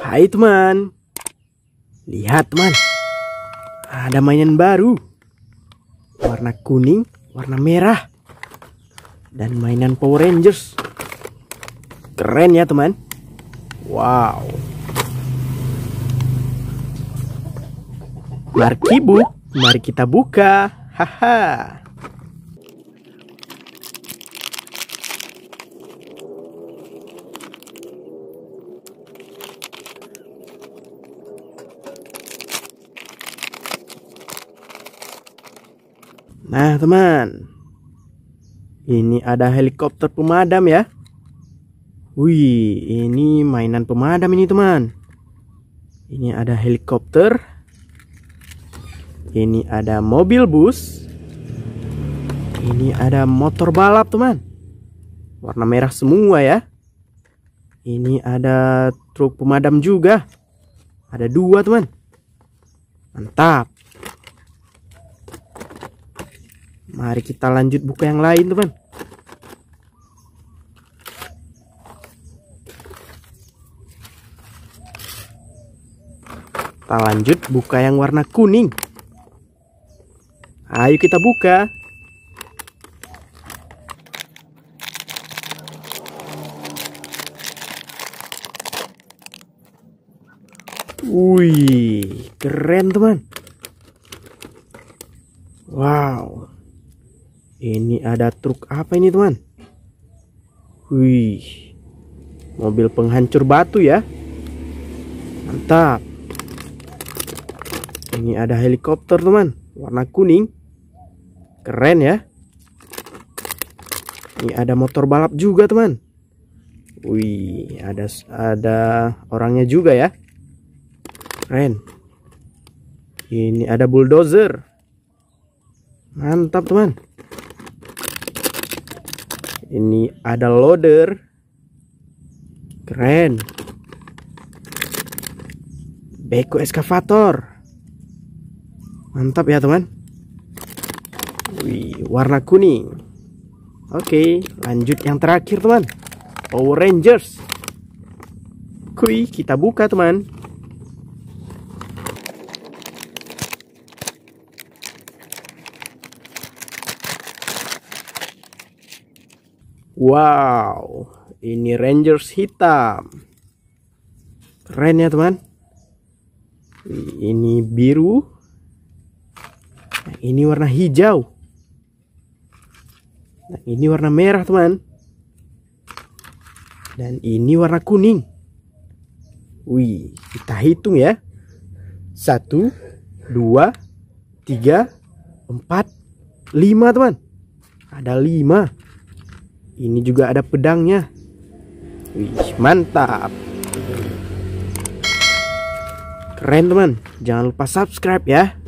Hai teman. Lihat teman. Ada mainan baru. Warna kuning, warna merah. Dan mainan Power Rangers. Keren ya teman. Wow. Markibu, mari kita buka. Haha. Nah teman Ini ada helikopter pemadam ya Wih ini mainan pemadam ini teman Ini ada helikopter Ini ada mobil bus Ini ada motor balap teman Warna merah semua ya Ini ada truk pemadam juga Ada dua teman Mantap Mari kita lanjut buka yang lain teman Kita lanjut buka yang warna kuning Ayo kita buka Wih, keren teman Wow ini ada truk apa ini teman? Wih, mobil penghancur batu ya. Mantap. Ini ada helikopter teman, warna kuning. Keren ya. Ini ada motor balap juga teman. Wih, ada ada orangnya juga ya. Keren. Ini ada bulldozer. Mantap teman ini ada loader keren beko eskavator mantap ya teman Wih, warna kuning oke lanjut yang terakhir teman Power Rangers Kui kita buka teman Wow, ini Rangers hitam. Keren ya teman. Ini biru. Nah, ini warna hijau. Nah, ini warna merah teman. Dan ini warna kuning. Wih, kita hitung ya. Satu, dua, tiga, empat, lima teman. Ada lima. Ini juga ada pedangnya. Wih, mantap. Keren teman. Jangan lupa subscribe ya.